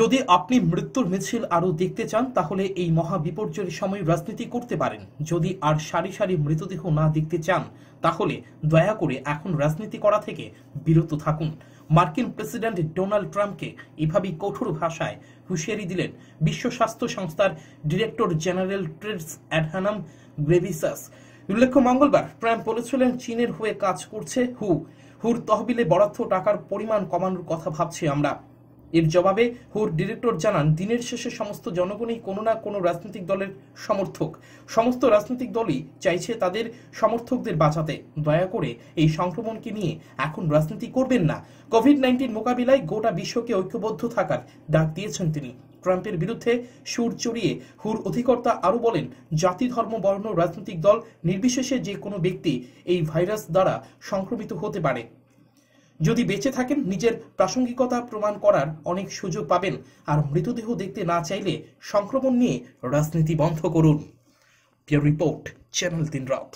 যদি আপনি মৃত্যুর মিছিল আরও দেখতে চান তাহলে এই মহা বিপর্যয়ের সময় রাজনীতি করতে পারেন যদি আর সারি সারি মৃতদেহ না দেখতে চান তাহলে দয়া করে এখন রাজনীতি করা থেকে বিরত থাকুন মার্কিন প্রেসিডেন্ট ডোনাল্ড ট্রাম্পকে এভাবেই কঠোর ভাষায় হুঁশিয়ারি দিলেন বিশ্ব স্বাস্থ্য সংস্থার director general Tedros Adhanom Ghebreyesus উল্লেখ্য মঙ্গলবার ট্রাম্প বলেছিলেন চীনের হয়ে কাজ করছে হু হুর তহবিলে বরাদ্দ টাকার পরিমাণ কমানোর কথা ভাবছি আমরা এর জবাবে হুর ডিরেক্টর জানান দিনের শেষে সমস্ত জনগণই কোনো না কোনো রাজনৈতিক দলের সমর্থক সমস্ত রাজনৈতিক দলই চাইছে তাদের সমর্থকদের বাঁচাতে দয়া করে এই সংক্রমণকে নিয়ে এখন রাজনীতি করবেন না কোভিড নাইন্টিন মোকাবিলায় গোটা বিশ্বকে ঐক্যবদ্ধ থাকার ডাক দিয়েছেন তিনি ট্রাম্পের বিরুদ্ধে সুর চড়িয়ে হুর অধিকর্তা আরও বলেন জাতি ধর্ম বর্ণ রাজনৈতিক দল নির্বিশেষে যে কোনো ব্যক্তি এই ভাইরাস দ্বারা সংক্রমিত হতে পারে যদি বেঁচে থাকেন নিজের প্রাসঙ্গিকতা প্রমাণ করার অনেক সুযোগ পাবেন আর মৃতদেহ দেখতে না চাইলে সংক্রমণ নিয়ে রাজনীতি বন্ধ করুন রিপোর্ট চ্যানেল দিন রাত